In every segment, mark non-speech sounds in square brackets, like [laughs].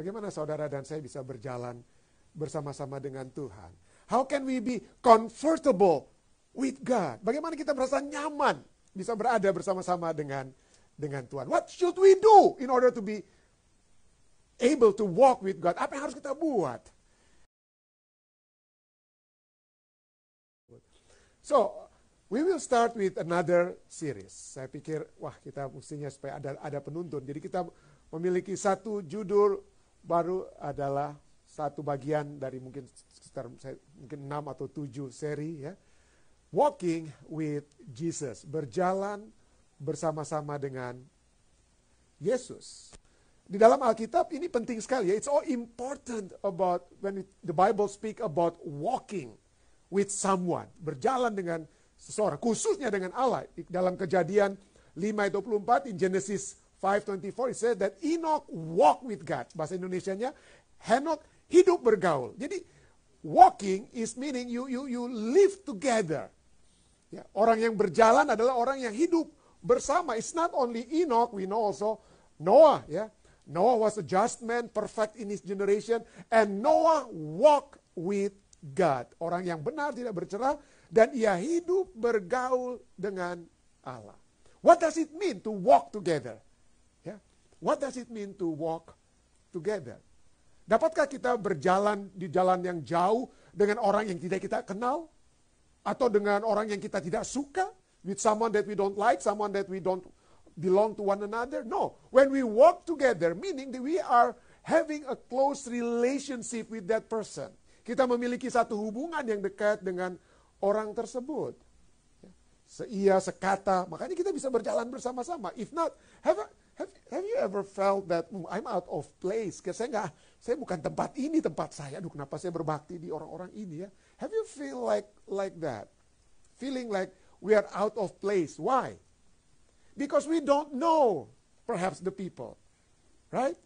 Bagaimana saudara dan saya bisa berjalan bersama-sama dengan Tuhan? How can we be comfortable with God? Bagaimana kita merasa nyaman bisa berada bersama-sama dengan dengan Tuhan? What should we do in order to be able to walk with God? Apa yang harus kita buat? So, we will start with another series. Saya pikir, wah kita mestinya supaya ada ada penuntun. Jadi kita memiliki satu judul baru adalah satu bagian dari mungkin sekitar mungkin 6 atau tujuh seri ya. Walking with Jesus, berjalan bersama-sama dengan Yesus. Di dalam Alkitab ini penting sekali ya. It's all important about when it, the Bible speak about walking with someone, berjalan dengan seseorang, khususnya dengan Allah. Dalam kejadian 5 ayat 24 in Genesis 5.24 it says that Enoch walked with God. Bahasa Indonesianya, Henok hidup bergaul. Jadi, walking is meaning you you you live together. Ya, orang yang berjalan adalah orang yang hidup bersama. It's not only Enoch, we know also Noah. Ya, Noah was a just man, perfect in his generation, and Noah walked with God. Orang yang benar tidak bercerah dan ia hidup bergaul dengan Allah. What does it mean to walk together? What does it mean to walk together? Dapatkah kita berjalan di jalan yang jauh dengan orang yang tidak kita kenal? Atau dengan orang yang kita tidak suka? With someone that we don't like, someone that we don't belong to one another? No. When we walk together, meaning that we are having a close relationship with that person. Kita memiliki satu hubungan yang dekat dengan orang tersebut. Ya. Seia, sekata. Makanya kita bisa berjalan bersama-sama. If not, have a, Have, have you ever felt that I'm out of place? Karena saya nggak, saya bukan tempat ini tempat saya. Aduh, kenapa saya berbakti di orang-orang ini ya? Have you feel like like that? Feeling like we are out of place. Why? Because we don't know perhaps the people, right?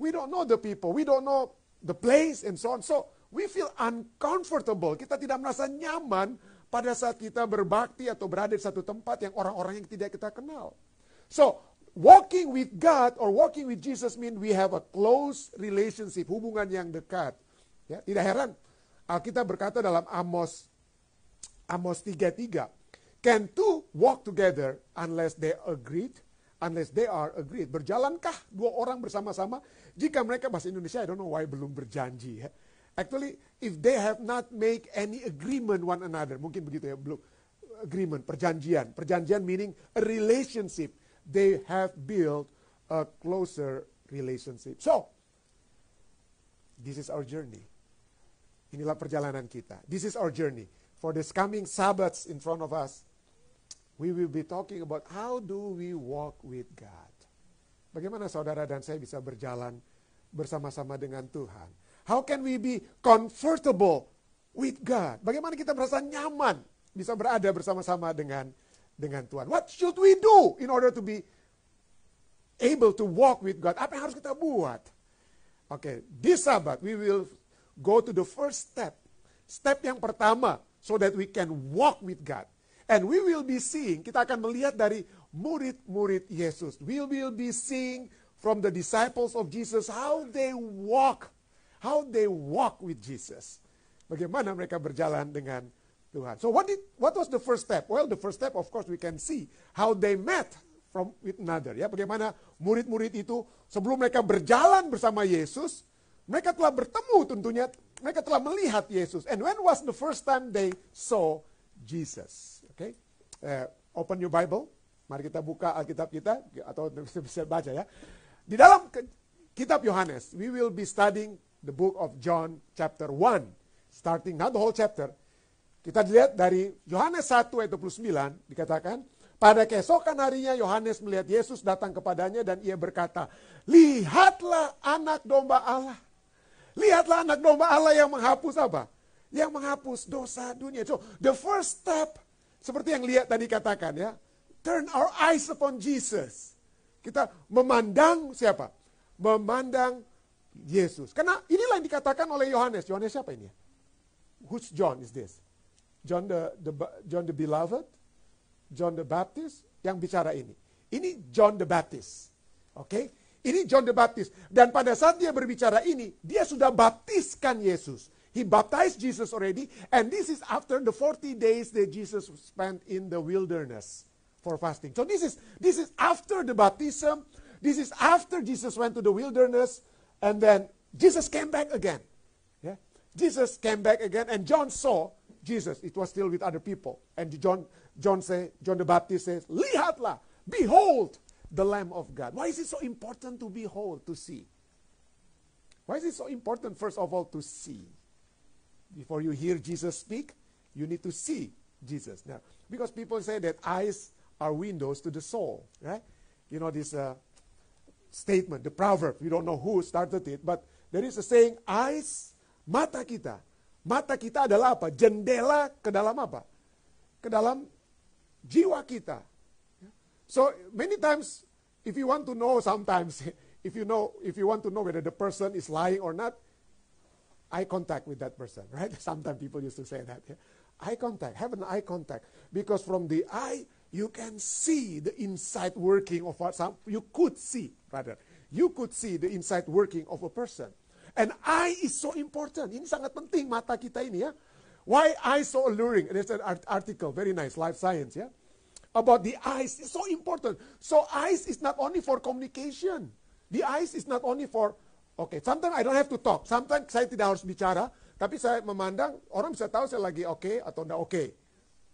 We don't know the people. We don't know the place and so on. So we feel uncomfortable. Kita tidak merasa nyaman pada saat kita berbakti atau berada di satu tempat yang orang-orang yang tidak kita kenal. So Walking with God or walking with Jesus mean we have a close relationship, hubungan yang dekat. Ya, tidak heran Alkitab berkata dalam Amos Amos 33, can two walk together unless they agreed? Unless they are agreed. Berjalankah dua orang bersama-sama jika mereka bahasa Indonesia I don't know why belum berjanji ya. Actually if they have not make any agreement one another, mungkin begitu ya, belum agreement, perjanjian. Perjanjian meaning a relationship they have built a closer relationship. So, this is our journey. Inilah perjalanan kita. This is our journey. For this coming Sabbaths in front of us, we will be talking about how do we walk with God. Bagaimana saudara dan saya bisa berjalan bersama-sama dengan Tuhan? How can we be comfortable with God? Bagaimana kita merasa nyaman bisa berada bersama-sama dengan Tuhan? dengan Tuhan. What should we do in order to be able to walk with God? Apa yang harus kita buat? Oke, okay, this Sabbath we will go to the first step. Step yang pertama, so that we can walk with God. And we will be seeing, kita akan melihat dari murid-murid Yesus. We will be seeing from the disciples of Jesus how they walk, how they walk with Jesus. Bagaimana mereka berjalan dengan Tuhan. So what did what was the first step? Well, the first step of course we can see how they met from with another ya. Bagaimana murid-murid itu sebelum mereka berjalan bersama Yesus, mereka telah bertemu tentunya, mereka telah melihat Yesus. And when was the first time they saw Jesus? Oke. Okay? Uh, open your Bible. Mari kita buka Alkitab kita atau bisa [laughs] bisa baca ya. Di dalam ke, kitab Yohanes, we will be studying the book of John chapter 1 starting not the whole chapter kita lihat dari Yohanes 1 ayat 29 dikatakan, pada keesokan harinya Yohanes melihat Yesus datang kepadanya dan ia berkata, "Lihatlah anak domba Allah. Lihatlah anak domba Allah yang menghapus apa? Yang menghapus dosa dunia." So, the first step seperti yang lihat tadi katakan ya, turn our eyes upon Jesus. Kita memandang siapa? Memandang Yesus. Karena inilah yang dikatakan oleh Yohanes. Yohanes siapa ini? who's John is this? John the, the John the Beloved, John the Baptist yang bicara ini. Ini John the Baptist. Oke? Okay? Ini John the Baptist. Dan pada saat dia berbicara ini, dia sudah baptiskan Yesus. He baptized Jesus already and this is after the 40 days that Jesus spent in the wilderness for fasting. So this is this is after the baptism. This is after Jesus went to the wilderness and then Jesus came back again. Yeah? Jesus came back again and John saw Jesus, it was still with other people. And John, John, say, John the Baptist says, Lihatlah, behold the Lamb of God. Why is it so important to behold, to see? Why is it so important, first of all, to see? Before you hear Jesus speak, you need to see Jesus. Now, because people say that eyes are windows to the soul, right? You know this uh, statement, the proverb. We don't know who started it, but there is a saying, eyes mata kita Mata kita adalah apa? Jendela ke dalam apa? Ke dalam jiwa kita. So many times, if you want to know sometimes, [laughs] if you know, if you want to know whether the person is lying or not, eye contact with that person, [laughs] right? Sometimes people used to say that. Yeah? Eye contact, have an eye contact. Because from the eye, you can see the inside working of what some, you could see, rather. You could see the inside working of a person. And eye is so important. Ini sangat penting mata kita ini ya. Why eyes so alluring? There's an art article, very nice, Life Science ya. About the eyes, it's so important. So eyes is not only for communication. The eyes is not only for, okay, sometimes I don't have to talk. Sometimes saya tidak harus bicara, tapi saya memandang, orang bisa tahu saya lagi oke okay atau tidak oke. Okay,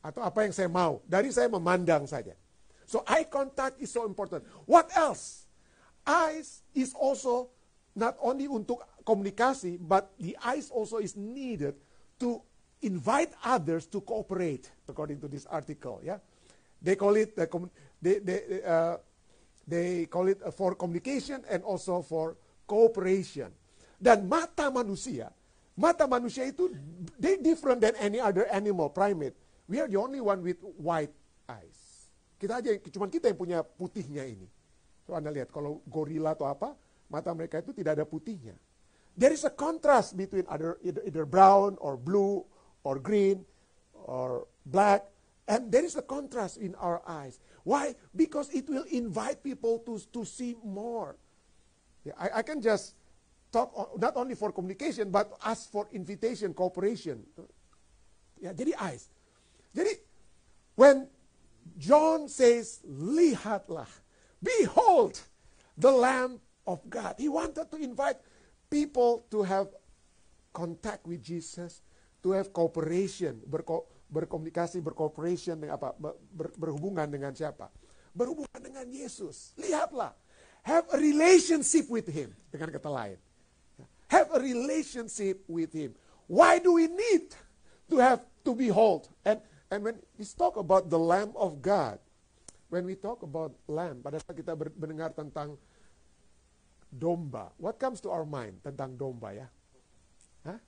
atau apa yang saya mau. Dari saya memandang saja. So eye contact is so important. What else? Eyes is also not only untuk komunikasi, but the eyes also is needed to invite others to cooperate, according to this article. Yeah, they call it the they they uh, they call it uh, for communication and also for cooperation. Dan mata manusia, mata manusia itu they different than any other animal primate. We are the only one with white eyes. Kita aja, cuman kita yang punya putihnya ini. So Anda lihat, kalau gorila atau apa, mata mereka itu tidak ada putihnya. There is a contrast between other, either, either brown or blue or green or black. And there is a contrast in our eyes. Why? Because it will invite people to, to see more. Yeah, I, I can just talk on, not only for communication, but ask for invitation, cooperation. yeah, jadi eyes. Jadi, when John says, lihatlah, behold, the Lamb of God. He wanted to invite people to have contact with Jesus, to have cooperation, berko berkomunikasi, berkooperation, dengan apa? Ber berhubungan dengan siapa? Berhubungan dengan Yesus. Lihatlah, have a relationship with him dengan kata lain. Have a relationship with him. Why do we need to have to behold? And and when we talk about the Lamb of God, when we talk about Lamb, pada saat kita mendengar tentang domba. What comes to our mind tentang domba ya? Hah?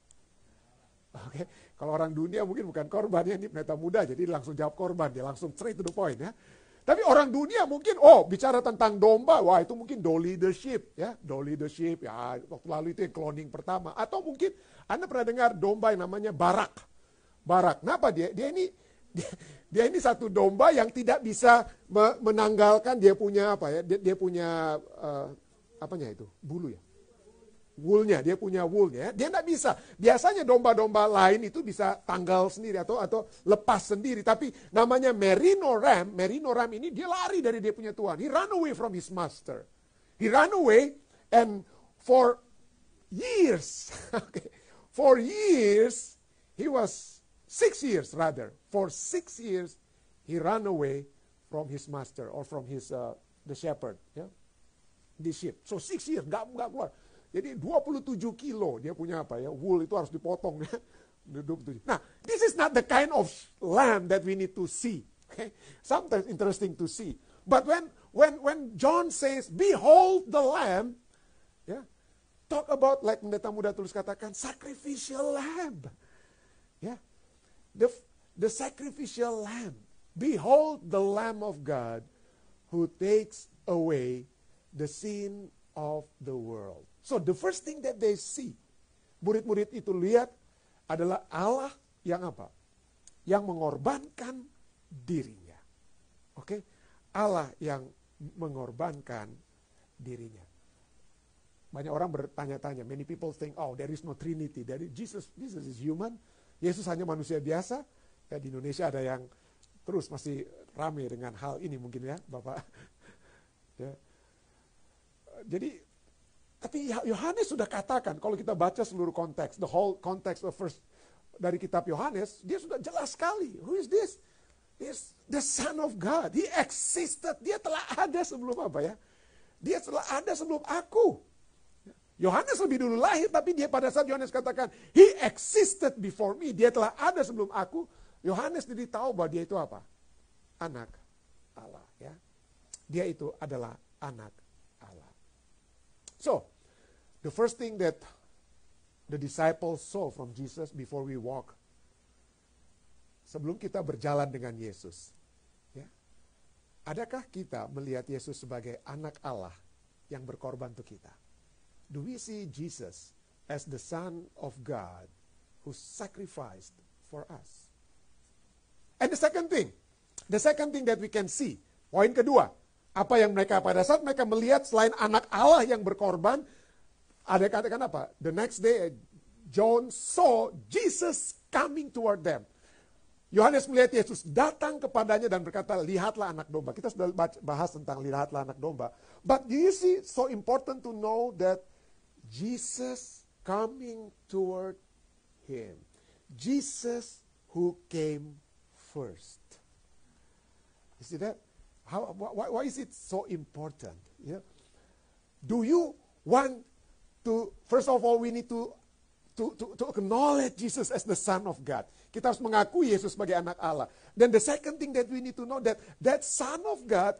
Oke, okay. kalau orang dunia mungkin bukan korban ya, ini pendeta muda jadi langsung jawab korban, dia langsung straight to the point ya. Tapi orang dunia mungkin, oh bicara tentang domba, wah itu mungkin do leadership ya, do leadership ya waktu lalu itu yang cloning pertama. Atau mungkin Anda pernah dengar domba yang namanya barak. Barak, kenapa dia? Dia ini dia, dia ini satu domba yang tidak bisa menanggalkan dia punya apa ya, dia, dia punya uh, apanya itu? Bulu ya. Woolnya, dia punya woolnya. Dia tidak bisa. Biasanya domba-domba lain itu bisa tanggal sendiri atau atau lepas sendiri. Tapi namanya merino ram. Merino ram ini dia lari dari dia punya tuan. He run away from his master. He run away and for years, [laughs] okay, for years he was six years rather. For six years he ran away from his master or from his uh, the shepherd. Yeah? di ship. So six years, nggak nggak keluar. Jadi 27 kilo dia punya apa ya, wool itu harus dipotong ya. [laughs] Nah, this is not the kind of lamb that we need to see. Okay? Sometimes interesting to see. But when when when John says, behold the lamb, yeah, talk about like pendeta muda tulis katakan sacrificial lamb. Yeah. The the sacrificial lamb. Behold the lamb of God who takes away the sin of the world. So the first thing that they see, murid-murid itu lihat adalah Allah yang apa? Yang mengorbankan dirinya. Oke? Okay? Allah yang mengorbankan dirinya. Banyak orang bertanya-tanya, many people think, oh there is no trinity, there is Jesus, Jesus is human, Yesus hanya manusia biasa. Ya di Indonesia ada yang terus masih rame dengan hal ini mungkin ya Bapak. [laughs] Ya jadi tapi ya- Yohanes sudah katakan kalau kita baca seluruh konteks, the whole context of first dari kitab Yohanes, dia sudah jelas sekali. Who is this? Is the Son of God. He existed. Dia telah ada sebelum apa ya? Dia telah ada sebelum aku. Yohanes lebih dulu lahir, tapi dia pada saat Yohanes katakan, He existed before me. Dia telah ada sebelum aku. Yohanes jadi tahu bahwa dia itu apa? Anak Allah. Ya. Dia itu adalah anak So, the first thing that the disciples saw from Jesus before we walk, sebelum kita berjalan dengan Yesus, ya, adakah kita melihat Yesus sebagai anak Allah yang berkorban untuk kita? Do we see Jesus as the Son of God who sacrificed for us? And the second thing, the second thing that we can see, poin kedua, apa yang mereka pada saat mereka melihat selain anak Allah yang berkorban, ada katakan apa? The next day John saw Jesus coming toward them. Yohanes melihat Yesus datang kepadanya dan berkata, lihatlah anak domba. Kita sudah bahas tentang lihatlah anak domba. But do you see, so important to know that Jesus coming toward him. Jesus who came first. You see that? How, why, why is it so important? Yeah. do you want to, first of all, we need to, to, to, to acknowledge Jesus as the Son of God. Kita harus mengakui Yesus sebagai anak Allah. Then the second thing that we need to know that that Son of God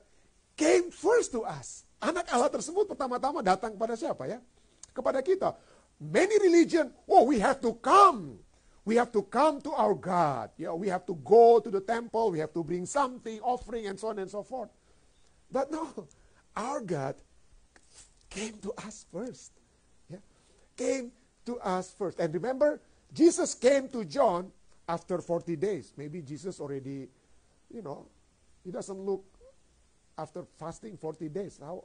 came first to us. Anak Allah tersebut pertama-tama datang kepada siapa ya? Kepada kita. Many religion, oh we have to come We have to come to our God. You know, we have to go to the temple. We have to bring something, offering, and so on and so forth. But no, our God came to us first. Yeah? Came to us first. And remember, Jesus came to John after 40 days. Maybe Jesus already, you know, he doesn't look after fasting 40 days. How,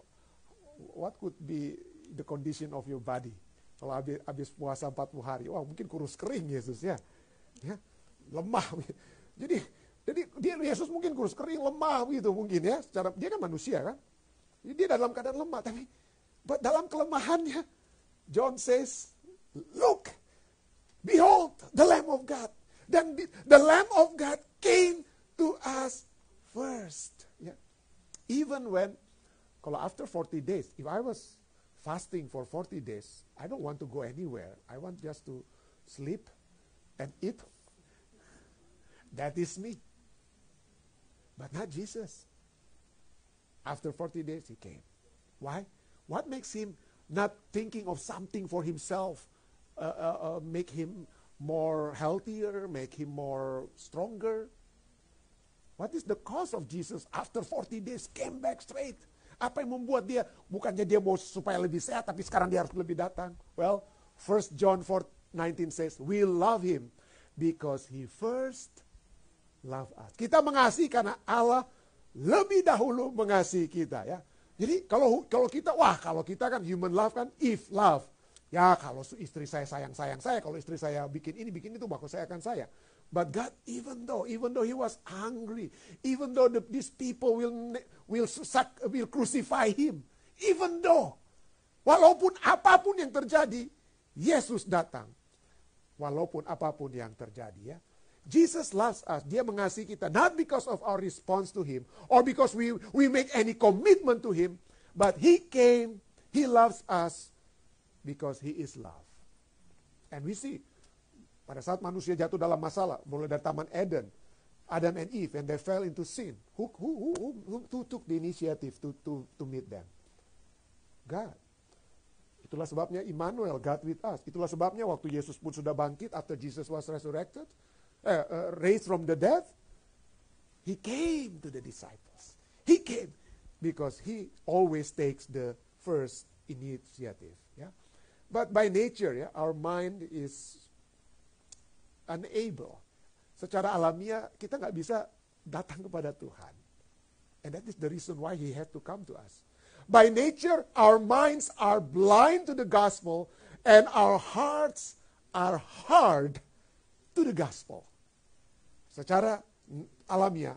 what could be the condition of your body? Kalau habis, habis puasa 40 hari, wah mungkin kurus kering Yesus ya. ya lemah. Jadi jadi dia Yesus mungkin kurus kering, lemah gitu mungkin ya. Secara dia kan manusia kan. Jadi dia dalam keadaan lemah tapi dalam kelemahannya John says, "Look, behold the lamb of God." Dan the, the lamb of God came to us first. Yeah. Even when kalau after 40 days, if I was fasting for 40 days, I don't want to go anywhere. I want just to sleep and eat. That is me. But not Jesus. After 40 days, he came. Why? What makes him not thinking of something for himself, uh, uh, uh, make him more healthier, make him more stronger? What is the cause of Jesus after 40 days came back straight? Apa yang membuat dia, bukannya dia mau supaya lebih sehat, tapi sekarang dia harus lebih datang. Well, first John 4, 19 says, we love him because he first loved us. Kita mengasihi karena Allah lebih dahulu mengasihi kita ya. Jadi kalau kalau kita wah kalau kita kan human love kan if love. Ya kalau istri saya sayang sayang saya, kalau istri saya bikin ini bikin itu maka saya akan sayang But God, even though, even though he was angry, even though the, these people will, will, will crucify him, even though, walaupun apapun yang terjadi, Yesus datang. Walaupun apapun yang terjadi ya. Jesus loves us. Dia mengasihi kita. Not because of our response to Him. Or because we, we make any commitment to Him. But He came. He loves us. Because He is love. And we see Pada saat manusia jatuh dalam masalah, mulai dari Taman Eden, Adam and Eve, and they fell into sin. Who, who, who, who, who took the initiative to, to, to meet them? God. Itulah sebabnya Immanuel, God with us. Itulah sebabnya waktu Yesus pun sudah bangkit after Jesus was resurrected, uh, uh, raised from the dead, he came to the disciples. He came because he always takes the first initiative. Yeah, but by nature, yeah, our mind is unable. Secara alamiah kita nggak bisa datang kepada Tuhan. And that is the reason why he had to come to us. By nature, our minds are blind to the gospel and our hearts are hard to the gospel. Secara alamiah,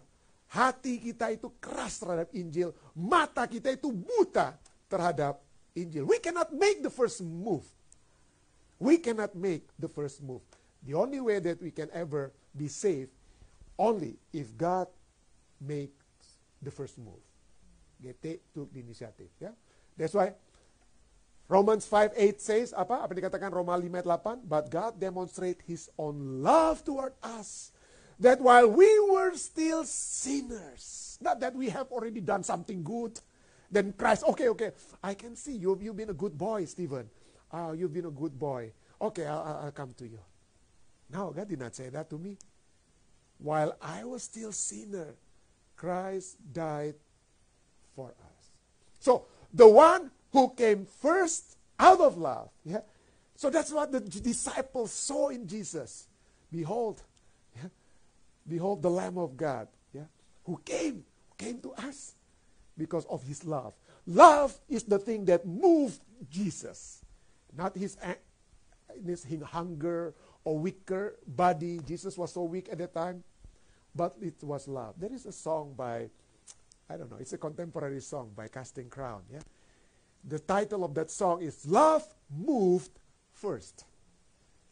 hati kita itu keras terhadap Injil, mata kita itu buta terhadap Injil. We cannot make the first move. We cannot make the first move. The only way that we can ever be safe, only if God makes the first move. get take, took the initiative. Yeah? That's why Romans 5:8 says apa? Apa dikatakan Roma 5 8? But God demonstrate his own love toward us that while we were still sinners, not that we have already done something good, then Christ, okay, okay, I can see you you've been a good boy, Stephen. Ah, uh, you've been a good boy. Okay, I'll, I'll come to you. Now, God did not say that to me. While I was still sinner, Christ died for us. So, the one who came first out of love. Yeah? So that's what the disciples saw in Jesus. Behold, yeah? behold the Lamb of God yeah? who came, came to us because of his love. Love is the thing that moved Jesus, not his, his hunger a weaker body. Jesus was so weak at that time, but it was love. There is a song by, I don't know, it's a contemporary song by Casting Crown. Yeah, the title of that song is "Love Moved First."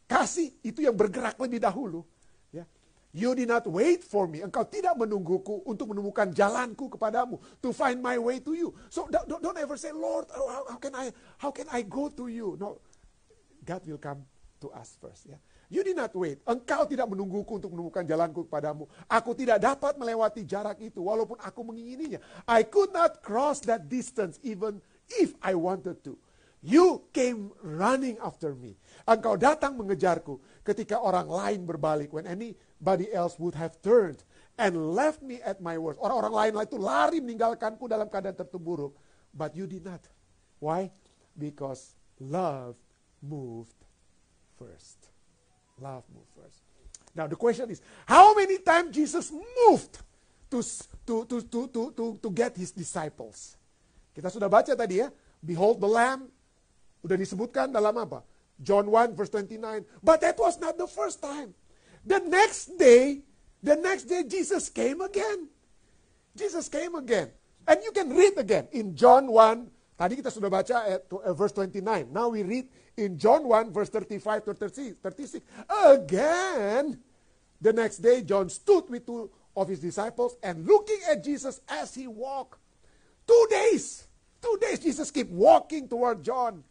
Kasih itu yang bergerak lebih dahulu. Ya. You did not wait for me. Engkau tidak menungguku untuk menemukan jalanku kepadamu. To find my way to you. So don't, don't ever say, Lord, how, how can I, how can I go to you? No, God will come to us first. Yeah. You did not wait. Engkau tidak menungguku untuk menemukan jalanku kepadamu. Aku tidak dapat melewati jarak itu walaupun aku mengingininya. I could not cross that distance even if I wanted to. You came running after me. Engkau datang mengejarku ketika orang lain berbalik. When anybody else would have turned and left me at my worst. Orang-orang lain itu lari meninggalkanku dalam keadaan terburuk. But you did not. Why? Because love moved first. Love moved first. Now the question is, how many times Jesus moved to, to, to, to, to, to, to get his disciples? Kita sudah baca tadi ya, behold the lamb, udah disebutkan dalam apa? John 1 verse 29. But that was not the first time. The next day, the next day Jesus came again. Jesus came again. And you can read again in John 1 Tadi kita sudah baca at uh, verse 29. Now we read in John 1 verse 35 to 36. Again, the next day John stood with two of his disciples and looking at Jesus as he walked. Two days, two days Jesus kept walking toward John.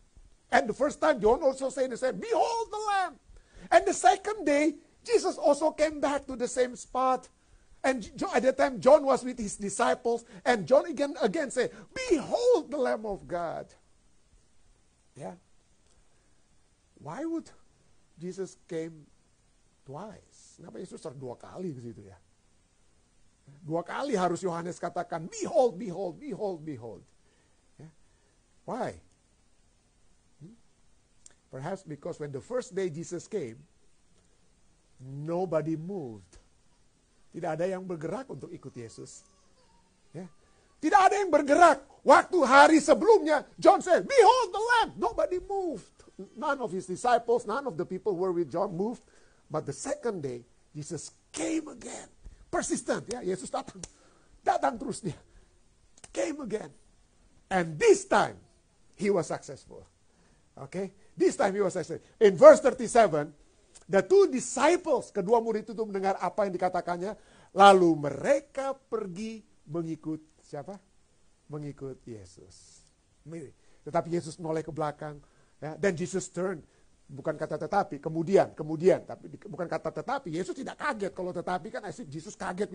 And the first time John also said, he said, behold the lamb. And the second day, Jesus also came back to the same spot. And at the time, John was with his disciples, and John again, again said, Behold the Lamb of God. Yeah. Why would Jesus came twice? Kenapa Yesus dua kali begitu ya? Dua kali harus Yohanes katakan, behold, behold, behold, behold. Yeah. Why? Hmm? Perhaps because when the first day Jesus came, nobody moved. Tidak ada yang bergerak untuk ikut Yesus. Ya. Tidak ada yang bergerak. Waktu hari sebelumnya, John said, Behold the Lamb. Nobody moved. None of his disciples, none of the people who were with John moved. But the second day, Jesus came again. Persistent. Ya, Yesus datang. Datang terus dia. Came again. And this time, he was successful. Okay? This time he was successful. In verse 37, The two disciples, kedua murid itu mendengar apa yang dikatakannya. Lalu mereka pergi mengikut siapa? Mengikut Yesus. Tetapi Yesus noleh ke belakang. Ya, dan Jesus turn. Bukan kata tetapi, kemudian, kemudian. tapi Bukan kata tetapi, Yesus tidak kaget. Kalau tetapi kan Yesus kaget.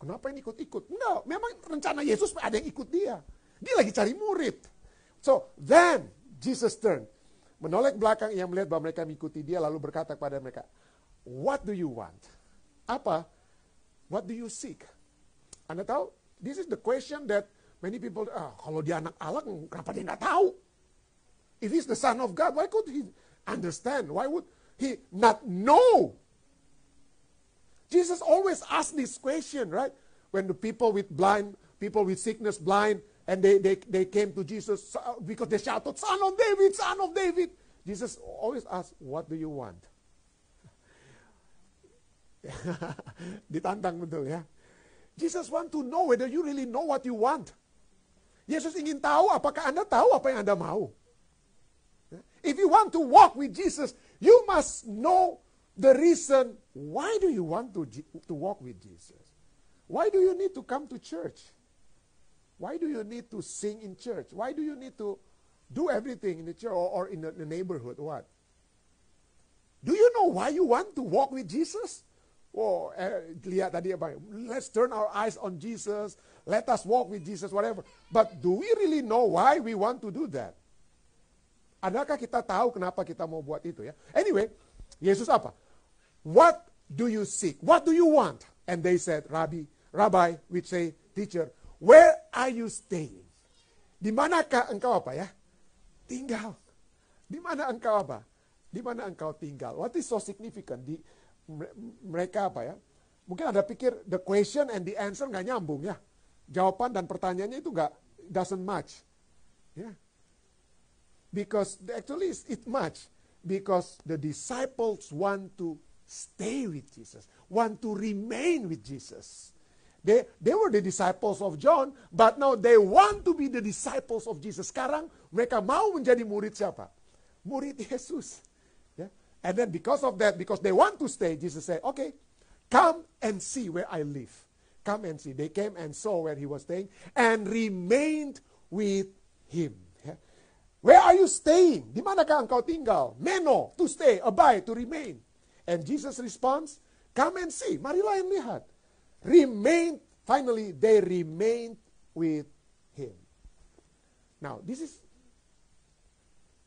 Kenapa ini ikut-ikut? No, memang rencana Yesus ada yang ikut dia. Dia lagi cari murid. So, then Jesus turned Menoleh belakang ia melihat bahwa mereka mengikuti dia lalu berkata kepada mereka, What do you want? Apa? What do you seek? Anda tahu? This is the question that many people, ah, kalau dia anak Allah, kenapa dia nggak tahu? If he's the son of God, why could he understand? Why would he not know? Jesus always asked this question, right? When the people with blind, people with sickness blind, And they, they, they came to Jesus because they shouted, Son of David, Son of David. Jesus always asks, What do you want? [laughs] Ditantang betul ya. Jesus want to know whether you really know what you want. Yesus ingin tahu apakah Anda tahu apa yang Anda mau. If you want to walk with Jesus, you must know the reason why do you want to, to walk with Jesus? Why do you need to come to church? Why do you need to sing in church? Why do you need to do everything in the church or, or in the, the neighborhood? What? Do you know why you want to walk with Jesus? Oh, eh, lihat tadi Let's turn our eyes on Jesus. Let us walk with Jesus, whatever. But do we really know why we want to do that? Adakah kita tahu kenapa kita mau buat itu ya? Anyway, Yesus apa? What do you seek? What do you want? And they said, Rabbi, Rabbi, which say, teacher, Where are you staying? Di manakah engkau apa ya? Tinggal. Di mana engkau apa? Di mana engkau tinggal? What is so significant di mereka apa ya? Mungkin ada pikir the question and the answer nggak nyambung ya. Jawaban dan pertanyaannya itu nggak doesn't match. Ya. Yeah. Because actually it match because the disciples want to stay with Jesus, want to remain with Jesus. They, they were the disciples of John, but now they want to be the disciples of Jesus. Sekarang mereka mau menjadi murid siapa? Murid Yesus. Yeah? And then because of that, because they want to stay, Jesus said, okay, come and see where I live. Come and see. They came and saw where he was staying and remained with him. Yeah? Where are you staying? Di manakah engkau tinggal? Meno, to stay, abide, to remain. And Jesus responds, come and see. Marilah yang lihat remained, finally, they remained with him. Now, this is,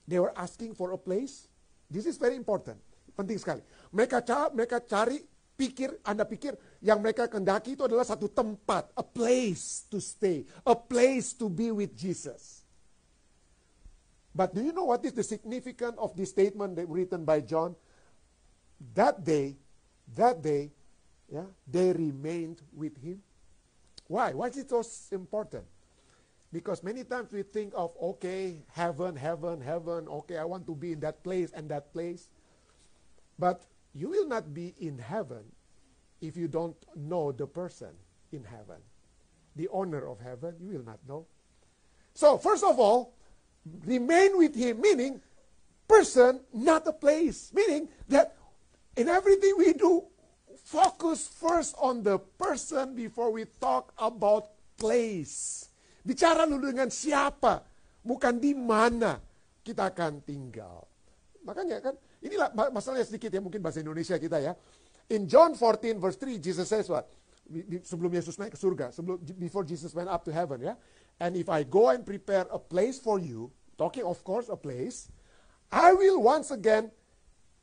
they were asking for a place. This is very important. Penting sekali. Mereka, ca mereka cari, pikir, Anda pikir, yang mereka kendaki itu adalah satu tempat, a place to stay, a place to be with Jesus. But do you know what is the significance of this statement written by John? That day, that day, yeah, they remained with him. Why? Why is it so important? Because many times we think of, okay, heaven, heaven, heaven, okay, I want to be in that place and that place. But you will not be in heaven if you don't know the person in heaven. The owner of heaven, you will not know. So, first of all, remain with him, meaning person, not a place. Meaning that in everything we do, focus first on the person before we talk about place. Bicara dulu dengan siapa, bukan di mana kita akan tinggal. Makanya kan, inilah masalahnya sedikit ya, mungkin bahasa Indonesia kita ya. In John 14 verse 3, Jesus says what? Sebelum Yesus naik ke surga, sebelum before Jesus went up to heaven ya. And if I go and prepare a place for you, talking of course a place, I will once again,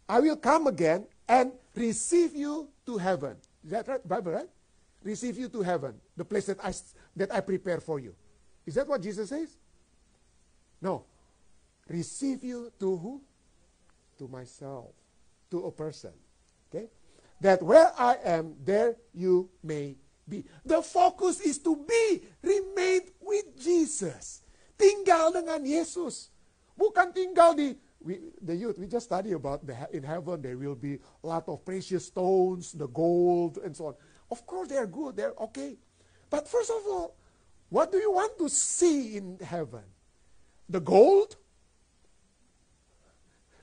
I will come again and receive you to heaven. Is that right, Bible, right? Receive you to heaven, the place that I, that I prepare for you. Is that what Jesus says? No. Receive you to who? To myself, to a person. Okay? That where I am, there you may be. The focus is to be, remain with Jesus. Tinggal dengan Yesus. Bukan tinggal di we, the youth, we just study about the, in heaven there will be a lot of precious stones, the gold, and so on. Of course, they are good, they're okay. But first of all, what do you want to see in heaven? The gold?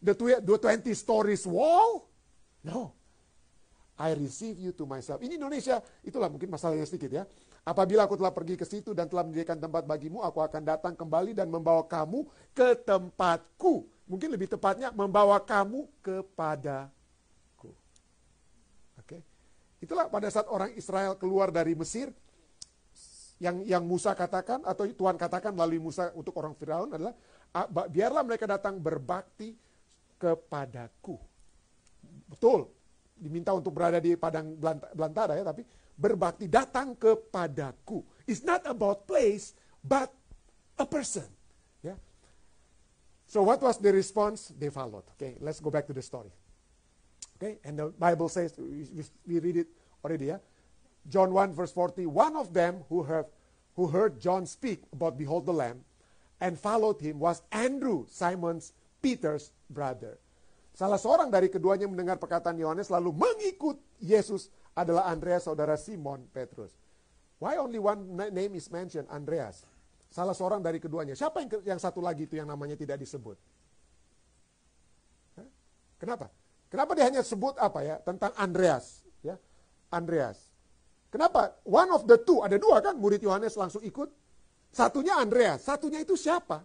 The, tw- 20 stories wall? No. I receive you to myself. In Indonesia, itulah mungkin masalahnya sedikit ya. Apabila aku telah pergi ke situ dan telah mendirikan tempat bagimu, aku akan datang kembali dan membawa kamu ke tempatku mungkin lebih tepatnya membawa kamu kepadaku. Oke. Okay? Itulah pada saat orang Israel keluar dari Mesir yang yang Musa katakan atau Tuhan katakan melalui Musa untuk orang Firaun adalah biarlah mereka datang berbakti kepadaku. Betul. Diminta untuk berada di padang belantara ya, tapi berbakti datang kepadaku. It's not about place, but a person. So what was the response? They followed. Okay, let's go back to the story. Okay, and the Bible says, we read it already, yeah? John 1 verse 40, one of them who have who heard John speak about behold the lamb and followed him was Andrew, Simon's Peter's brother. Salah seorang dari keduanya mendengar perkataan Yohanes lalu mengikut Yesus adalah Andreas saudara Simon Petrus. Why only one name is mentioned Andreas? Salah seorang dari keduanya. Siapa yang, yang satu lagi itu yang namanya tidak disebut? Kenapa? Kenapa dia hanya sebut apa ya? Tentang Andreas. ya Andreas. Kenapa? One of the two. Ada dua kan murid Yohanes langsung ikut. Satunya Andreas. Satunya itu siapa?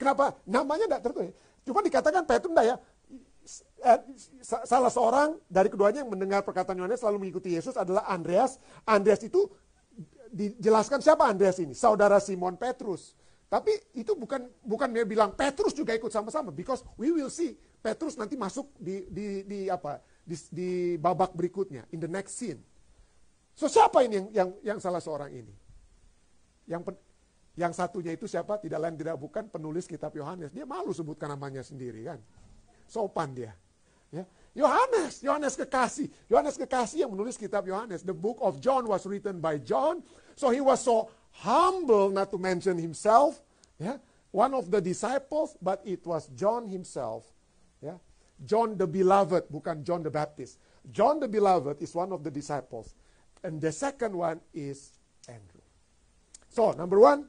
Kenapa? Namanya tidak tertulis. Cuma dikatakan Petrus tidak ya. Eh, salah seorang dari keduanya yang mendengar perkataan Yohanes selalu mengikuti Yesus adalah Andreas. Andreas itu dijelaskan siapa Andreas ini? Saudara Simon Petrus. Tapi itu bukan bukan dia bilang Petrus juga ikut sama-sama because we will see Petrus nanti masuk di di di apa? di, di babak berikutnya in the next scene. So siapa ini yang yang, yang salah seorang ini? Yang pen, yang satunya itu siapa? Tidak lain tidak bukan penulis kitab Yohanes. Dia malu sebutkan namanya sendiri kan. Sopan dia. Ya. Johannes, Johannes Kekasih. Johannes Kekasih yang menulis kitab Yohanes. The book of John was written by John. So he was so humble, not to mention himself. Yeah? One of the disciples, but it was John himself. Yeah? John the Beloved, bukan John the Baptist. John the Beloved is one of the disciples. And the second one is Andrew. So, number one,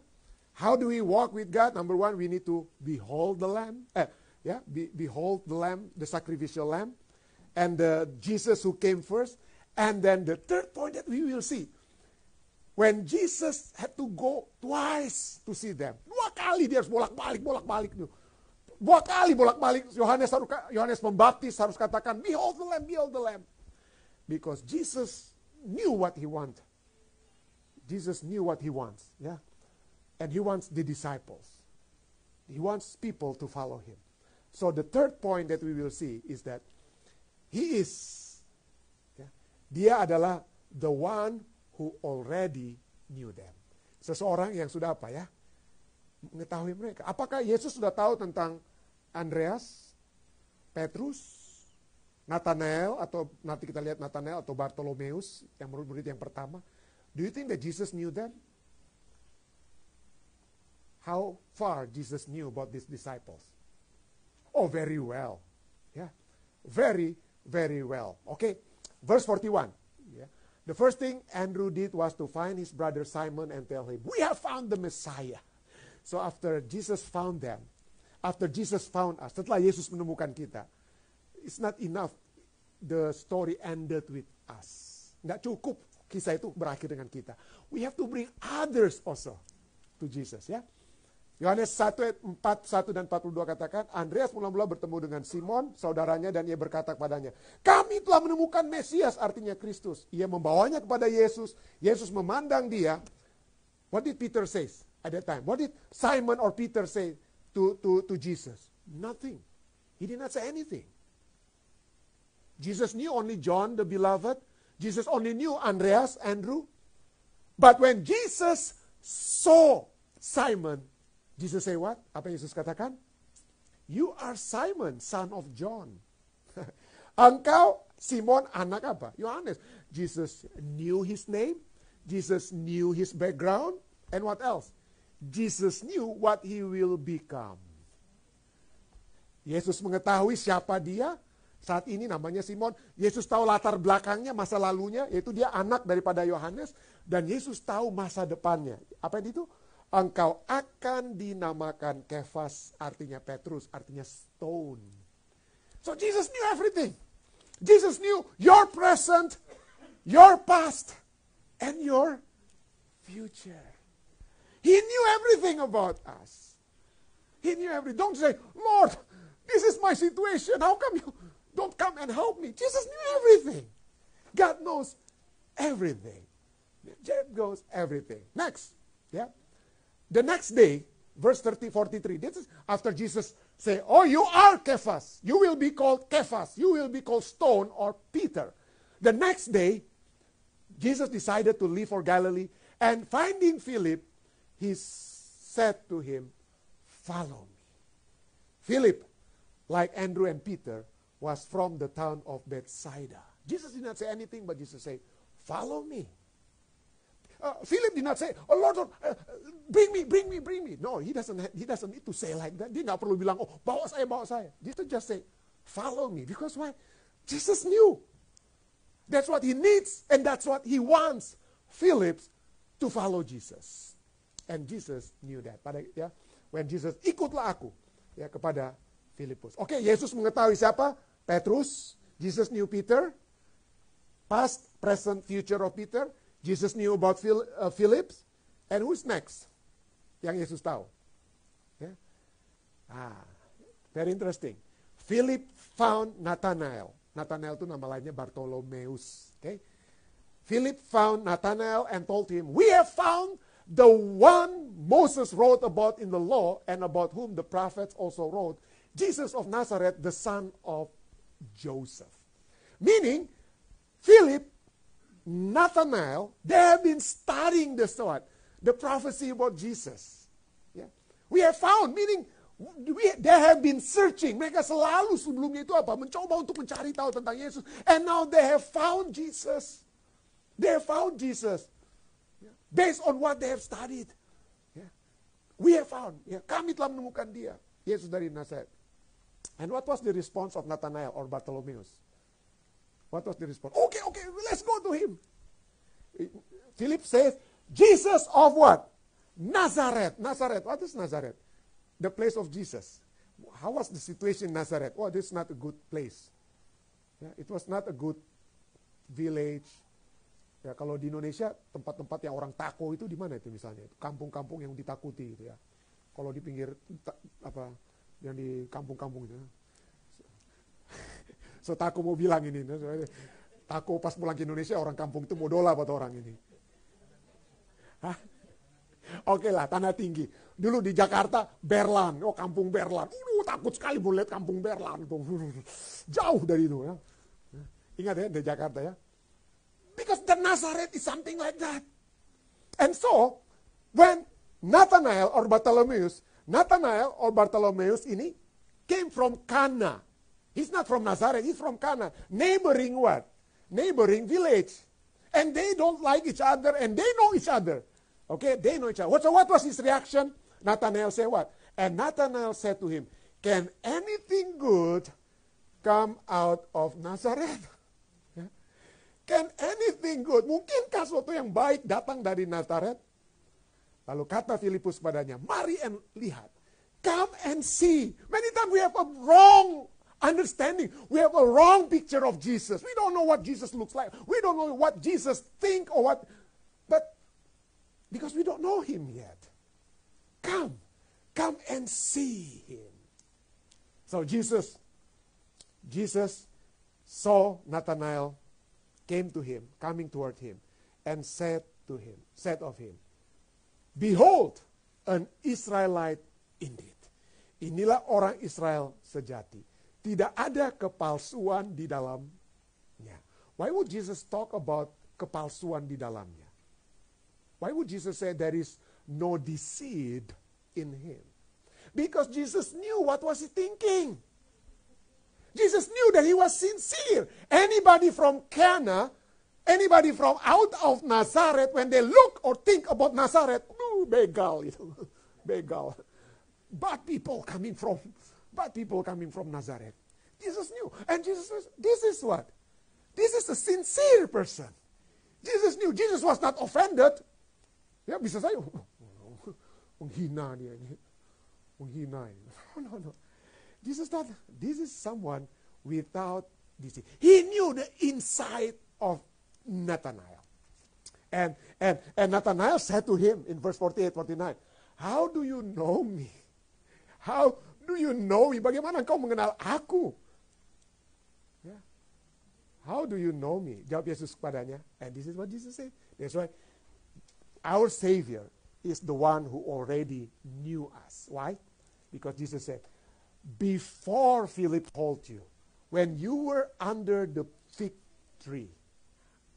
how do we walk with God? Number one, we need to behold the Lamb. Eh, yeah, be, behold the Lamb, the sacrificial Lamb and the Jesus who came first. And then the third point that we will see, when Jesus had to go twice to see them. Dua kali dia harus bolak-balik, bolak-balik. Dua kali bolak-balik. Yohanes harus Yohanes membaptis harus katakan, behold the lamb, behold the lamb. Because Jesus knew what he wanted. Jesus knew what he wants, yeah? And he wants the disciples. He wants people to follow him. So the third point that we will see is that He is. Ya. Dia adalah the one who already knew them. Seseorang yang sudah apa ya? Mengetahui mereka. Apakah Yesus sudah tahu tentang Andreas, Petrus, Nathanael atau nanti kita lihat Nathanael atau Bartolomeus yang murid-murid yang pertama. Do you think that Jesus knew them? How far Jesus knew about these disciples? Oh, very well. Yeah. Very very well. Okay, verse 41. Yeah. The first thing Andrew did was to find his brother Simon and tell him, We have found the Messiah. So after Jesus found them, after Jesus found us, setelah Yesus menemukan kita, it's not enough. The story ended with us. Nggak cukup kisah itu berakhir dengan kita. We have to bring others also to Jesus. Ya. Yeah? Yohanes 1, 4, 1 dan 42 katakan, Andreas mula-mula bertemu dengan Simon, saudaranya, dan ia berkata kepadanya, Kami telah menemukan Mesias, artinya Kristus. Ia membawanya kepada Yesus. Yesus memandang dia. What did Peter say at that time? What did Simon or Peter say to, to, to Jesus? Nothing. He did not say anything. Jesus knew only John the beloved. Jesus only knew Andreas, Andrew. But when Jesus saw Simon, Jesus say what? Apa Yesus katakan? You are Simon, son of John. [laughs] Engkau Simon anak apa? Yohanes. Jesus knew his name. Jesus knew his background. And what else? Jesus knew what he will become. Yesus mengetahui siapa dia. Saat ini namanya Simon. Yesus tahu latar belakangnya, masa lalunya. Yaitu dia anak daripada Yohanes. Dan Yesus tahu masa depannya. Apa itu? engkau akan dinamakan Kefas, artinya Petrus, artinya stone. So Jesus knew everything. Jesus knew your present, your past, and your future. He knew everything about us. He knew everything. Don't say, Lord, this is my situation. How come you don't come and help me? Jesus knew everything. God knows everything. Jeb knows everything. Next. Yeah. The next day, verse 30, 43, this is after Jesus say, Oh, you are Cephas. You will be called Cephas. You will be called Stone or Peter. The next day, Jesus decided to leave for Galilee, and finding Philip, he said to him, Follow me. Philip, like Andrew and Peter, was from the town of Bethsaida. Jesus did not say anything, but Jesus said, Follow me. Uh, Philip did not say, oh Lord, Lord uh, bring me, bring me, bring me. No, he doesn't, he doesn't need to say like that. Dia nggak perlu bilang, oh bawa saya, bawa saya. Dia tuh just say, follow me. Because why? Jesus knew. That's what he needs and that's what he wants Philip to follow Jesus. And Jesus knew that. Pada ya, when Jesus ikutlah aku ya kepada Filipus. Oke, okay, Yesus mengetahui siapa? Petrus. Jesus knew Peter. Past, present, future of Peter. Jesus knew about Phil, uh, And who's next? Yang Yesus tahu. Yeah? Ah, very interesting. Philip found Nathanael. Nathanael itu nama lainnya Bartolomeus. Okay? Philip found Nathanael and told him, We have found the one Moses wrote about in the law and about whom the prophets also wrote, Jesus of Nazareth, the son of Joseph. Meaning, Philip Nathanael, they have been studying the thought, the prophecy about Jesus. Yeah. We have found, meaning we, they have been searching. Mereka selalu sebelumnya itu apa? Mencoba untuk mencari tahu tentang Yesus. And now they have found Jesus. They have found Jesus. Yeah. Based on what they have studied. Yeah. We have found. Yeah. Kami telah menemukan dia. Yesus dari Nazaret. And what was the response of Nathanael or Bartholomew? What was the response? Okay, okay, let's go to him. Philip says, Jesus of what? Nazareth. Nazareth. What is Nazareth? The place of Jesus. How was the situation in Nazareth? Oh, this is not a good place. Yeah, it was not a good village. Ya, kalau di Indonesia tempat-tempat yang orang tako itu di mana itu misalnya? Kampung-kampung yang ditakuti gitu ya. Kalau di pinggir apa yang di kampung-kampung itu. -kampung, so mau bilang ini. takut pas pulang ke Indonesia orang kampung itu modola buat orang ini. Hah? Oke lah, tanah tinggi. Dulu di Jakarta, Berlan. Oh, kampung Berlan. Uh, takut sekali mau lihat kampung Berlan. [laughs] Jauh dari itu. Ya. Ingat ya, di Jakarta ya. Because the Nazareth is something like that. And so, when Nathanael or Bartholomew, Nathanael or Bartholomew ini came from Cana. He's not from Nazareth, he's from Cana. Neighboring what? Neighboring village. And they don't like each other and they know each other. Okay, they know each other. So what was his reaction? Nathanael said what? And Nathanael said to him, Can anything good come out of Nazareth? [laughs] Can anything good? Mungkinkah sesuatu yang baik datang dari Nazareth? Lalu kata Filipus padanya, mari and lihat. Come and see. Many times we have a wrong understanding. We have a wrong picture of Jesus. We don't know what Jesus looks like. We don't know what Jesus think or what, but because we don't know him yet. Come, come and see him. So Jesus, Jesus saw Nathanael, came to him, coming toward him, and said to him, said of him, Behold, an Israelite indeed. Inilah orang Israel sejati. Tidak ada kepalsuan di dalamnya. Why would Jesus talk about kepalsuan di dalamnya? Why would Jesus say there is no deceit in him? Because Jesus knew what was he thinking. Jesus knew that he was sincere. Anybody from Cana, anybody from out of Nazareth, when they look or think about Nazareth, ooh, begal, you know, [laughs] begal. Bad people coming from but people coming from Nazareth. Jesus knew. And Jesus was, this is what? This is a sincere person. Jesus knew. Jesus was not offended. Yeah, bisa saja. Menghina dia. Menghina. No, no, no. This is not, this is someone without this. He knew the inside of Nathanael. And, and, and Nathanael said to him in verse 48, 49, How do you know me? How do you know me? Bagaimana kau mengenal aku? Yeah. How do you know me? Jawab Yesus kepadanya. And this is what Jesus said. That's why our Savior is the one who already knew us. Why? Because Jesus said, Before Philip called you, when you were under the fig tree,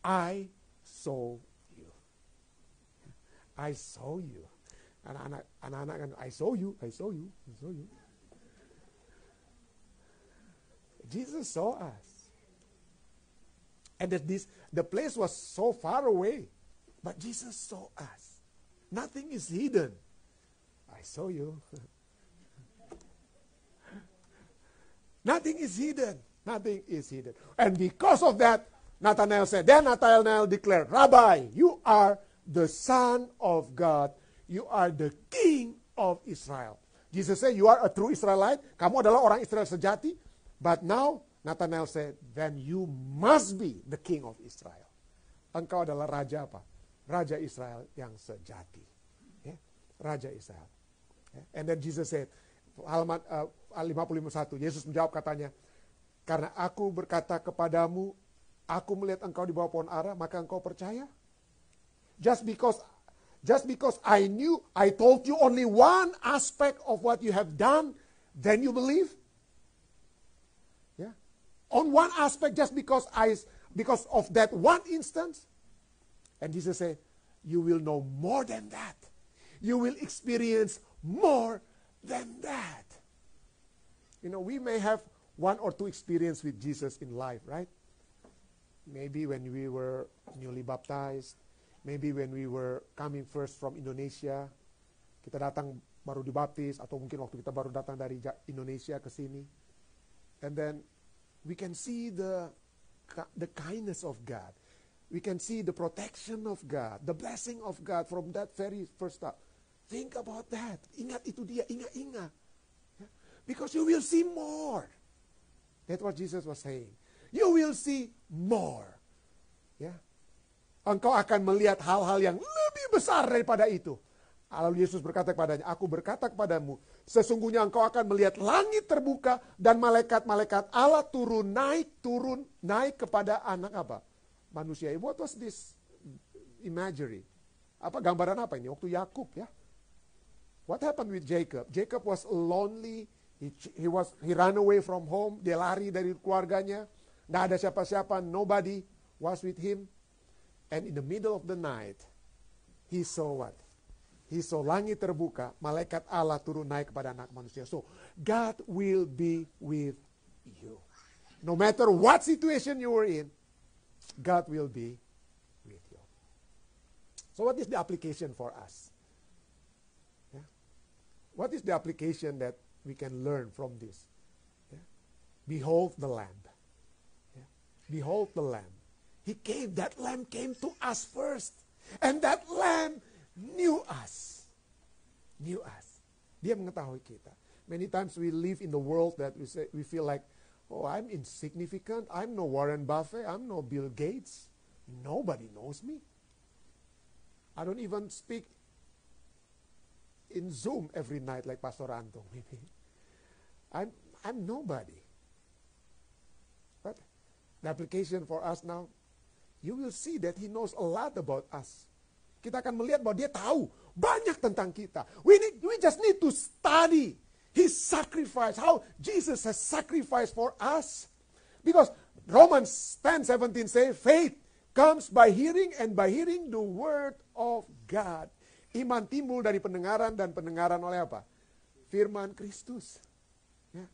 I saw you. I saw you. Anak-anak, anak-anak kan, I saw you, I saw you, I saw you. Jesus saw us. And that this the place was so far away, but Jesus saw us. Nothing is hidden. I saw you. [laughs] Nothing is hidden. Nothing is hidden. And because of that, Nathanael said, Then Nathanael declared, Rabbi, you are the Son of God. You are the King of Israel. Jesus said, you are a true Israelite. Kamu adalah orang Israel sejati. But now Nathanael said, then you must be the king of Israel. Engkau adalah raja apa? Raja Israel yang sejati. Ya, raja Israel. Ya, and then Jesus said, halaman uh, 51, Yesus menjawab katanya, karena aku berkata kepadamu, aku melihat engkau di bawah pohon ara, maka engkau percaya? Just because just because I knew, I told you only one aspect of what you have done, then you believe? on one aspect just because I because of that one instance. And Jesus said, You will know more than that. You will experience more than that. You know, we may have one or two experience with Jesus in life, right? Maybe when we were newly baptized, maybe when we were coming first from Indonesia, kita datang baru dibaptis atau mungkin waktu kita baru datang dari Indonesia ke sini. And then we can see the, the kindness of God. We can see the protection of God, the blessing of God from that very first step. Think about that. Ingat itu dia, ingat-ingat. Because you will see more. That's what Jesus was saying. You will see more. Ya. Yeah? Engkau akan melihat hal-hal yang lebih besar daripada itu. Lalu Yesus berkata kepadanya, Aku berkata kepadamu, Sesungguhnya engkau akan melihat langit terbuka dan malaikat-malaikat Allah turun naik turun naik kepada anak apa? Manusia. ini What was this imagery? Apa gambaran apa ini? Waktu Yakub ya. What happened with Jacob? Jacob was lonely. He, he was he ran away from home. Dia lari dari keluarganya. Nggak ada siapa-siapa. Nobody was with him. And in the middle of the night, he saw what? His langit terbuka, malaikat Allah turun naik kepada anak manusia. So, God will be with you. No matter what situation you are in, God will be with you. So, what is the application for us? Yeah. What is the application that we can learn from this? Yeah. Behold the Lamb. Yeah. Behold the Lamb. He came, that Lamb came to us first. And that Lamb knew us. Knew us. Dia mengetahui kita. Many times we live in the world that we say we feel like, oh, I'm insignificant. I'm no Warren Buffett. I'm no Bill Gates. Nobody knows me. I don't even speak in Zoom every night like Pastor Antong. [laughs] Maybe I'm I'm nobody. But the application for us now, you will see that he knows a lot about us. Kita akan melihat bahwa dia tahu banyak tentang kita. We need, we just need to study his sacrifice, how Jesus has sacrificed for us. Because Romans 10 17 say, faith comes by hearing and by hearing the word of God. Iman timbul dari pendengaran dan pendengaran oleh apa? Firman Kristus. Yeah.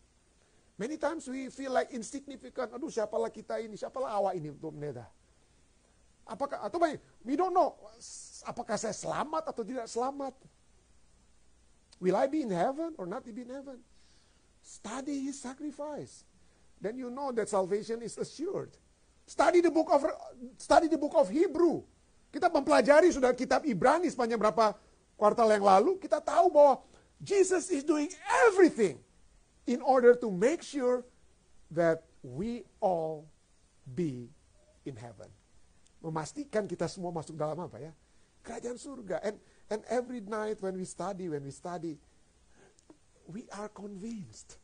Many times we feel like insignificant. Aduh siapalah kita ini, siapalah awak ini untuk pendeta. Apakah atau baik, we don't know apakah saya selamat atau tidak selamat. Will I be in heaven or not be in heaven? Study his sacrifice. Then you know that salvation is assured. Study the book of study the book of Hebrew. Kita mempelajari sudah kitab Ibrani sepanjang berapa kuartal yang lalu, kita tahu bahwa Jesus is doing everything in order to make sure that we all be in heaven memastikan kita semua masuk dalam apa ya? Kerajaan surga. And and every night when we study, when we study, we are convinced.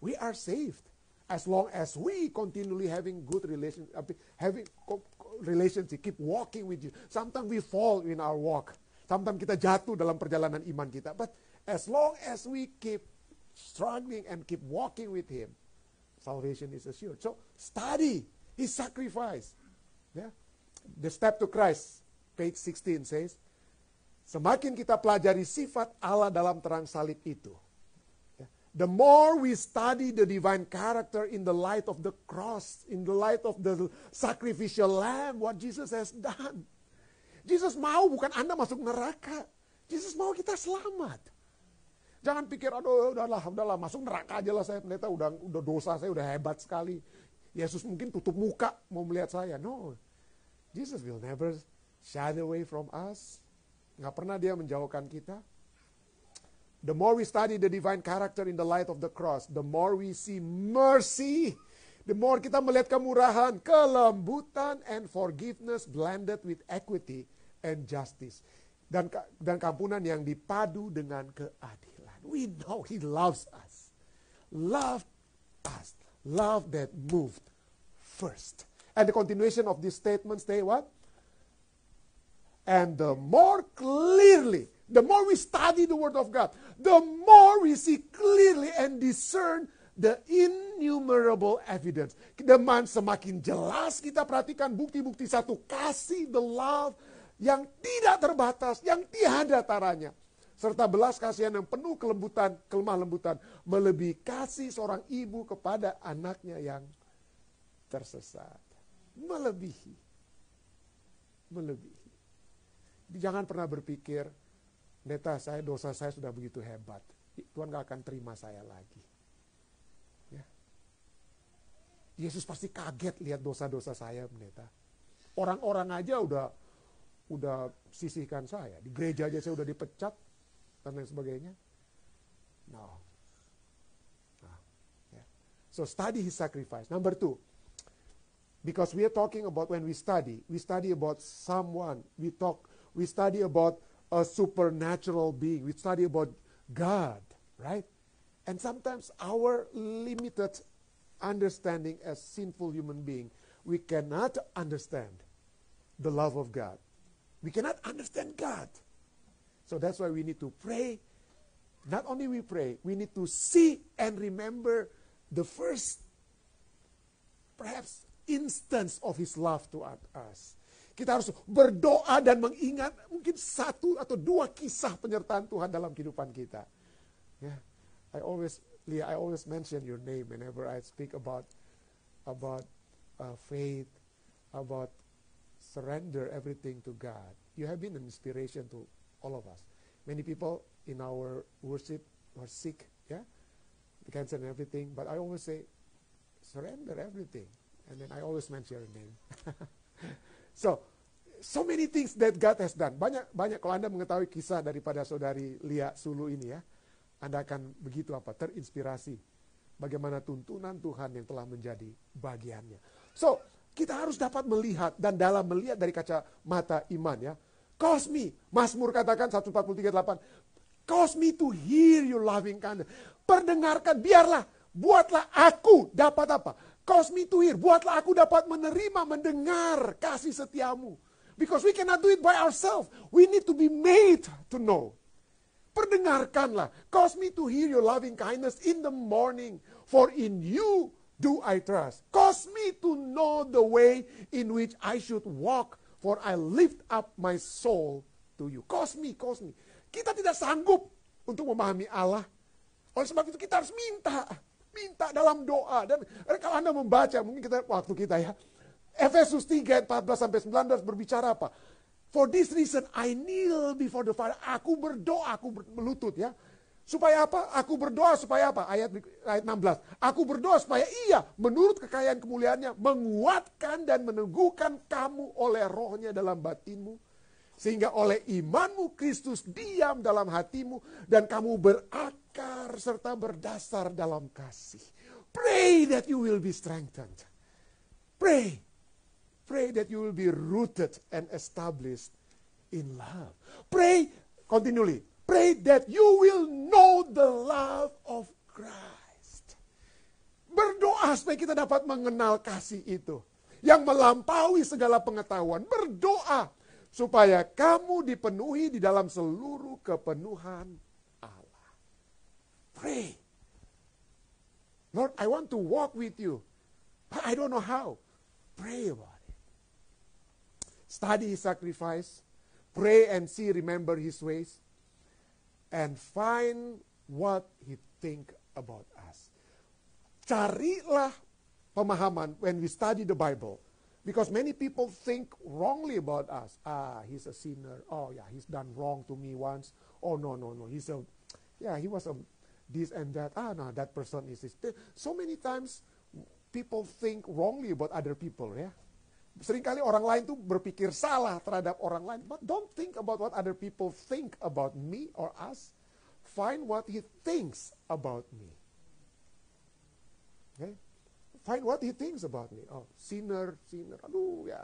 We are saved as long as we continually having good relation having relationship, keep walking with you. Sometimes we fall in our walk. Sometimes kita jatuh dalam perjalanan iman kita. But as long as we keep struggling and keep walking with him, salvation is assured. So study his sacrifice. Yeah? The Step to Christ, page 16 says, semakin kita pelajari sifat Allah dalam terang salib itu, ya, the more we study the divine character in the light of the cross, in the light of the sacrificial lamb, what Jesus has done. Jesus mau bukan Anda masuk neraka. Jesus mau kita selamat. Jangan pikir, aduh udahlah, udahlah masuk neraka aja lah saya pendeta, udah, udah dosa saya, udah hebat sekali. Yesus mungkin tutup muka mau melihat saya. No, Jesus will never shy away from us. Nggak pernah dia menjauhkan kita. The more we study the divine character in the light of the cross, the more we see mercy. The more kita melihat kemurahan, kelembutan, and forgiveness blended with equity and justice. Dan, dan kampunan yang dipadu dengan keadilan. We know He loves us. love us. Love that moved first. And the continuation of this statement they what? And the more clearly, the more we study the Word of God, the more we see clearly and discern the innumerable evidence. The man semakin jelas kita perhatikan bukti-bukti satu kasih, the love yang tidak terbatas, yang tiada taranya. Serta belas kasihan yang penuh kelembutan, kelemah lembutan. Melebihi kasih seorang ibu kepada anaknya yang tersesat melebihi. Melebihi. Jangan pernah berpikir, neta saya, dosa saya sudah begitu hebat. Tuhan gak akan terima saya lagi. Ya. Yesus pasti kaget lihat dosa-dosa saya, Neta. Orang-orang aja udah udah sisihkan saya. Di gereja aja saya udah dipecat dan lain sebagainya. No. Nah, ya. So study his sacrifice. Number two, Because we are talking about when we study, we study about someone, we talk, we study about a supernatural being, we study about God, right? And sometimes our limited understanding as sinful human being, we cannot understand the love of God. We cannot understand God. So that's why we need to pray. Not only we pray, we need to see and remember the first, perhaps instance of his love to us. Kita harus berdoa dan mengingat mungkin satu atau dua kisah penyertaan Tuhan dalam kehidupan kita. Yeah. I always Leah, I always mention your name whenever I speak about about uh, faith, about surrender everything to God. You have been an inspiration to all of us. Many people in our worship were sick, yeah, cancer and everything. But I always say, surrender everything. And then I always mention your name. [laughs] so, so many things that God has done. Banyak banyak kalau Anda mengetahui kisah daripada saudari Lia Sulu ini ya, Anda akan begitu apa? Terinspirasi bagaimana tuntunan Tuhan yang telah menjadi bagiannya. So, kita harus dapat melihat dan dalam melihat dari kaca mata iman ya. Cause me, Mazmur katakan 143:8, cause me to hear you loving kindness. Perdengarkan, biarlah, buatlah aku dapat apa? Cause me to hear. Buatlah aku dapat menerima, mendengar kasih setiamu. Because we cannot do it by ourselves. We need to be made to know. Perdengarkanlah. Cause me to hear your loving kindness in the morning. For in you do I trust. Cause me to know the way in which I should walk. For I lift up my soul to you. Cause me, cause me. Kita tidak sanggup untuk memahami Allah. Oleh sebab itu kita harus minta. Minta dalam doa. Dan kalau Anda membaca, mungkin kita waktu kita ya. Efesus 3, 14 sampai 19 berbicara apa? For this reason I kneel before the Father. Aku berdoa, aku melutut ya. Supaya apa? Aku berdoa supaya apa? Ayat ayat 16. Aku berdoa supaya ia menurut kekayaan kemuliaannya menguatkan dan meneguhkan kamu oleh rohnya dalam batinmu sehingga oleh imanmu Kristus diam dalam hatimu dan kamu berakar serta berdasar dalam kasih. Pray that you will be strengthened. Pray. Pray that you will be rooted and established in love. Pray continually. Pray that you will know the love of Christ. Berdoa supaya kita dapat mengenal kasih itu yang melampaui segala pengetahuan. Berdoa supaya kamu dipenuhi di dalam seluruh kepenuhan Allah. Pray. Lord, I want to walk with you, but I don't know how. Pray about it. Study his sacrifice, pray and see, remember his ways, and find what he think about us. Carilah pemahaman when we study the Bible Because many people think wrongly about us. Ah, he's a sinner. Oh, yeah, he's done wrong to me once. Oh, no, no, no. He's a, yeah, he was a this and that. Ah, no, that person is this. So many times people think wrongly about other people, Yeah? Seringkali orang lain tuh berpikir salah terhadap orang lain. But don't think about what other people think about me or us. Find what he thinks about me. Okay? find what he thinks about me. Oh, sinner, sinner. Aduh, ya.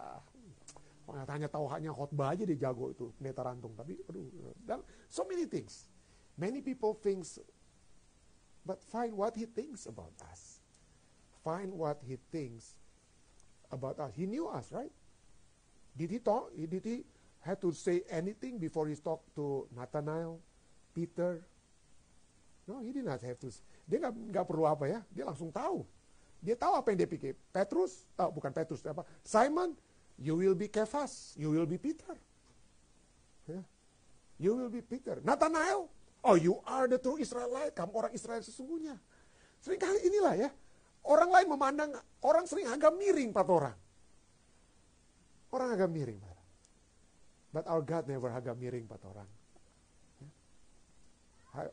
Tanya tahu hanya khotbah aja dia jago itu, pendeta rantung. Tapi, aduh. Eh, dan so many things. Many people thinks, but find what he thinks about us. Find what he thinks about us. He knew us, right? Did he talk? Did he had to say anything before he talked to Nathanael, Peter? No, he did not have to. Dia nggak perlu apa ya. Dia langsung tahu. Dia tahu apa yang dia pikir. Petrus, oh, bukan Petrus, apa? Simon, you will be Kefas, you will be Peter. Yeah. You will be Peter. Nathanael, oh you are the true Israelite, kamu orang Israel sesungguhnya. Seringkali inilah ya, orang lain memandang, orang sering agak miring pada orang. Orang agak miring. But our God never agak miring pada orang. Ya.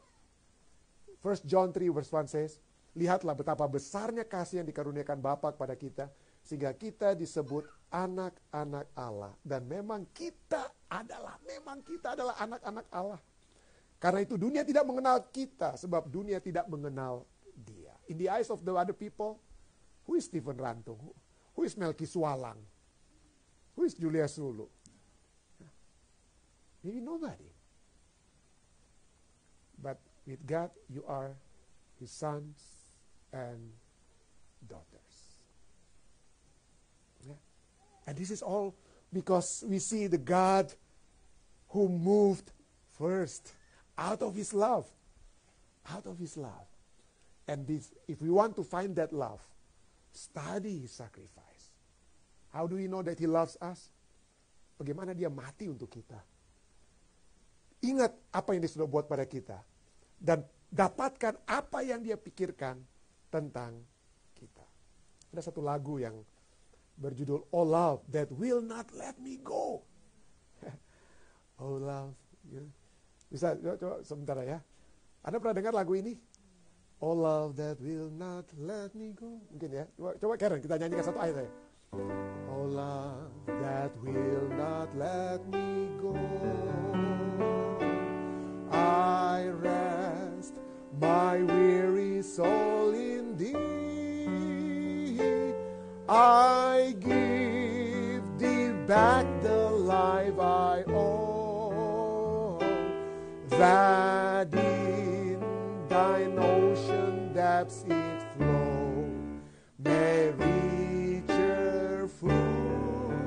First John 3 verse 1 says, Lihatlah betapa besarnya kasih yang dikaruniakan Bapa kepada kita sehingga kita disebut anak-anak Allah dan memang kita adalah memang kita adalah anak-anak Allah. Karena itu dunia tidak mengenal kita sebab dunia tidak mengenal dia. In the eyes of the other people, who is Stephen Rantung? Who is Melki Swalang? Who is Julia Sulu? Maybe nobody. But with God, you are His sons and daughters. Yeah. And this is all because we see the God who moved first out of his love. Out of his love. And this, if we want to find that love, study his sacrifice. How do we know that he loves us? Bagaimana dia mati untuk kita? Ingat apa yang dia sudah buat pada kita. Dan dapatkan apa yang dia pikirkan tentang kita. Ada satu lagu yang berjudul Oh Love That Will Not Let Me Go. [laughs] oh Love. Bisa coba, coba sebentar ya. Anda pernah dengar lagu ini? Oh love that will not let me go. Mungkin ya. Coba, coba Karen kita nyanyikan satu ayat ya. Oh love that will not let me go. I read my weary soul in thee. I give thee back the life I owe, that in thine ocean depths it flow may reach her fruit.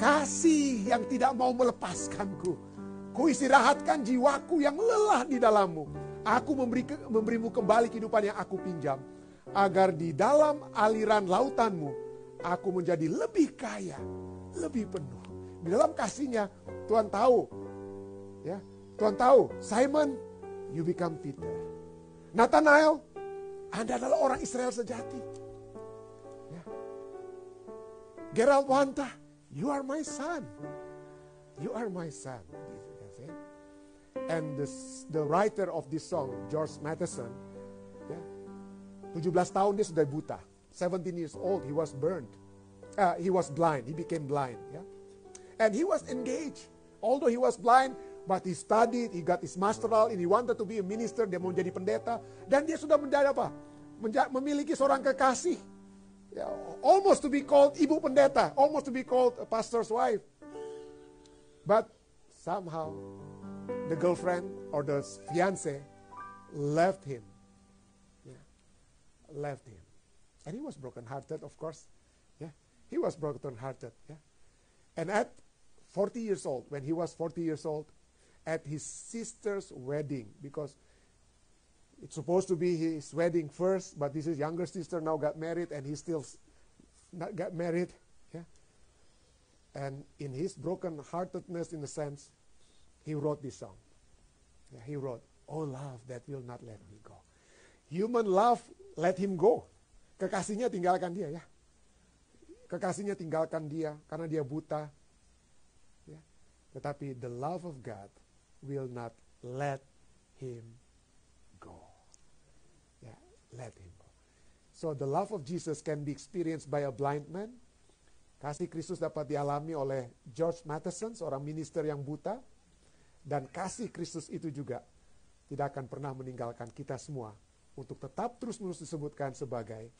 Kasih yang tidak mau melepaskanku. istirahatkan jiwaku yang lelah di dalammu. Aku memberi ke, memberimu kembali kehidupan yang aku pinjam. Agar di dalam aliran lautanmu, aku menjadi lebih kaya, lebih penuh. Di dalam kasihnya, Tuhan tahu. ya Tuhan tahu, Simon, you become Peter. Nathanael, Anda adalah orang Israel sejati. Ya. Gerald Wanta, you are my son. You are my son and the, the writer of this song, George Matheson, ya, 17 tahun dia sudah buta. 17 years old, he was burned. Uh, he was blind, he became blind. Ya. And he was engaged. Although he was blind, but he studied, he got his masteral, and he wanted to be a minister, dia mau jadi pendeta. Dan dia sudah menjadi apa? Menja memiliki seorang kekasih. Ya, almost to be called ibu pendeta, almost to be called a pastor's wife. But somehow the girlfriend or the fiance left him. Yeah. Left him. And he was brokenhearted, of course. Yeah. He was brokenhearted. Yeah. And at 40 years old, when he was 40 years old, at his sister's wedding, because it's supposed to be his wedding first, but this is younger sister now got married and he still not got married. Yeah. And in his broken heartedness, in a sense, He wrote this song. Yeah, he wrote, Oh love that will not let me go. Human love, let him go. Kekasihnya tinggalkan dia ya. Kekasihnya tinggalkan dia karena dia buta. Ya. Tetapi the love of God will not let him go. Yeah, let him go. So the love of Jesus can be experienced by a blind man. Kasih Kristus dapat dialami oleh George Matheson, seorang minister yang buta dan kasih Kristus itu juga tidak akan pernah meninggalkan kita semua untuk tetap terus-menerus disebutkan sebagai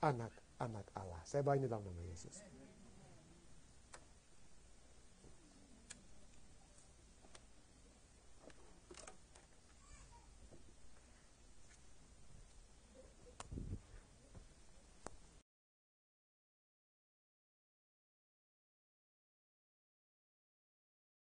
anak-anak Allah. Saya bawa ini dalam nama Yesus.